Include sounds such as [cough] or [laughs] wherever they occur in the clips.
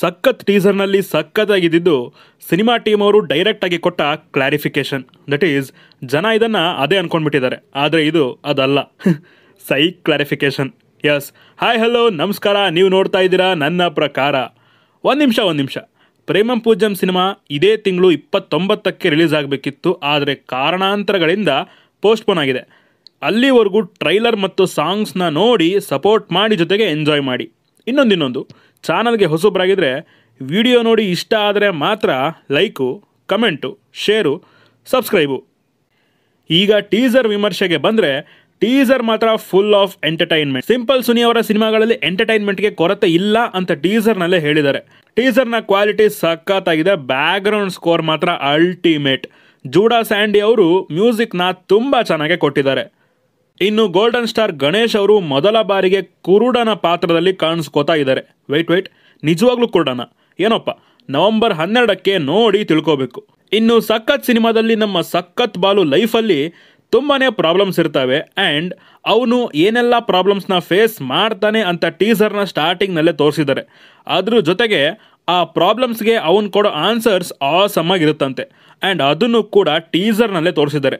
ಸಖತ್ ಟೀಸರ್ನಲ್ಲಿ ಸಖತ್ತಾಗಿದ್ದು cinema team ಅವರು ಡೈರೆಕ್ಟಾಗಿ ಕೊಟ್ಟ ಕ್ಲಾರಿಫಿಕೇಶನ್ ದಟ್ ಈಸ್ ಜನ ಇದನ್ನು ಅದೇ ಅನ್ಕೊಂಡ್ಬಿಟ್ಟಿದ್ದಾರೆ ಆದರೆ ಇದು ಅದಲ್ಲ [laughs] ಸೈ ಕ್ಲಾರಿಫಿಕೇಶನ್ ಎಸ್ ಹಾಯ್ ಹಲೋ ನಮಸ್ಕಾರ ನೀವು ನೋಡ್ತಾ ಇದ್ದೀರಾ ನನ್ನ ಪ್ರಕಾರ ಒಂದು ನಿಮಿಷ ಒಂದು ನಿಮಿಷ ಪ್ರೇಮಂ ಪೂಜಂ ಸಿನಿಮಾ ಇದೇ ತಿಂಗಳು ಇಪ್ಪತ್ತೊಂಬತ್ತಕ್ಕೆ ರಿಲೀಸ್ ಆಗಬೇಕಿತ್ತು ಆದರೆ ಕಾರಣಾಂತರಗಳಿಂದ ಪೋಸ್ಟ್ಪೋನ್ ಆಗಿದೆ ಅಲ್ಲಿವರೆಗೂ ಟ್ರೈಲರ್ ಮತ್ತು ಸಾಂಗ್ಸ್ನ ನೋಡಿ ಸಪೋರ್ಟ್ ಮಾಡಿ ಜೊತೆಗೆ ಎಂಜಾಯ್ ಮಾಡಿ ಇನ್ನೊಂದಿನ್ನೊಂದು ಚಾನಲ್ಗೆ ಹೊಸಬ್ರಾಗಿದ್ರೆ ವಿಡಿಯೋ ನೋಡಿ ಇಷ್ಟ ಆದರೆ ಮಾತ್ರ ಲೈಕು ಕಮೆಂಟು ಶೇರು ಸಬ್ಸ್ಕ್ರೈಬು ಈಗ ಟೀಸರ್ ವಿಮರ್ಶೆಗೆ ಬಂದರೆ ಟೀಸರ್ ಮಾತ್ರ full of entertainment simple Suni ಅವರ ಸಿನಿಮಾಗಳಲ್ಲಿ ಎಂಟರ್ಟೈನ್ಮೆಂಟ್ಗೆ ಕೊರತೆ ಇಲ್ಲ ಅಂತ ಟೀಸರ್ನಲ್ಲೇ ಹೇಳಿದ್ದಾರೆ ಟೀಸರ್ನ ಕ್ವಾಲಿಟಿ ಸಖತ್ತಾಗಿದೆ ಬ್ಯಾಕ್ ಗ್ರೌಂಡ್ ಸ್ಕೋರ್ ಮಾತ್ರ ಅಲ್ಟಿಮೇಟ್ ಜೂಡಾ ಸ್ಯಾಂಡಿ ಅವರು ಮ್ಯೂಸಿಕ್ನ ತುಂಬ ಚೆನ್ನಾಗೆ ಕೊಟ್ಟಿದ್ದಾರೆ ಇನ್ನು ಗೋಲ್ಡನ್ ಸ್ಟಾರ್ ಗಣೇಶ್ ಅವರು ಮೊದಲ ಬಾರಿಗೆ ಕುರುಡನ ಪಾತ್ರದಲ್ಲಿ ಕಾಣಿಸ್ಕೋತಾ ಇದ್ದಾರೆ ವೈಟ್ ವೈಟ್ ನಿಜವಾಗ್ಲೂ ಕುರುಡನ ಏನಪ್ಪ ನವೆಂಬರ್ ಹನ್ನೆರಡಕ್ಕೆ ನೋಡಿ ತಿಳ್ಕೋಬೇಕು ಇನ್ನು ಸಖತ್ ಸಿನಿಮಾದಲ್ಲಿ ನಮ್ಮ ಸಖತ್ ಬಾಲು ಲೈಫಲ್ಲಿ ತುಂಬಾ ಪ್ರಾಬ್ಲಮ್ಸ್ ಇರ್ತವೆ ಆ್ಯಂಡ್ ಅವನು ಏನೆಲ್ಲ ಪ್ರಾಬ್ಲಮ್ಸ್ನ ಫೇಸ್ ಮಾಡ್ತಾನೆ ಅಂತ ಟೀಸರ್ನ ಸ್ಟಾರ್ಟಿಂಗ್ನಲ್ಲೇ ತೋರಿಸಿದ್ದಾರೆ ಅದ್ರ ಜೊತೆಗೆ ಆ ಪ್ರಾಬ್ಲಮ್ಸ್ಗೆ ಅವನು ಕೊಡೋ ಆನ್ಸರ್ಸ್ ಆಸಮ್ ಆಗಿರುತ್ತಂತೆ ಆ್ಯಂಡ್ ಅದನ್ನು ಕೂಡ ಟೀಸರ್ನಲ್ಲೇ ತೋರಿಸಿದ್ದಾರೆ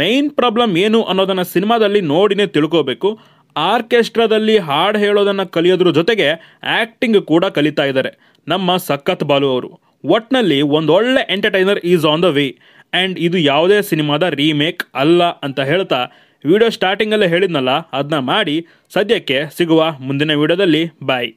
ಮೇನ್ ಪ್ರಾಬ್ಲಮ್ ಏನು ಅನ್ನೋದನ್ನು ಸಿನಿಮಾದಲ್ಲಿ ನೋಡಿನೇ ತಿಳ್ಕೋಬೇಕು ಆರ್ಕೆಸ್ಟ್ರಾದಲ್ಲಿ ಹಾಡು ಹೇಳೋದನ್ನು ಕಲಿಯೋದ್ರ ಜೊತೆಗೆ ಆ್ಯಕ್ಟಿಂಗ್ ಕೂಡ ಕಲಿತಾ ಇದ್ದಾರೆ ನಮ್ಮ ಸಖತ್ ಬಾಲು ಅವರು ಒಟ್ನಲ್ಲಿ ಒಂದೊಳ್ಳೆ entertainer is on the way and ಇದು ಯಾವುದೇ ಸಿನಿಮಾದ ರೀಮೇಕ್ ಅಲ್ಲ ಅಂತ ಹೇಳ್ತಾ ವಿಡಿಯೋ ಸ್ಟಾರ್ಟಿಂಗಲ್ಲೇ ಹೇಳಿದ್ನಲ್ಲ ಅದನ್ನ ಮಾಡಿ ಸದ್ಯಕ್ಕೆ ಸಿಗುವ ಮುಂದಿನ ವಿಡಿಯೋದಲ್ಲಿ ಬಾಯ್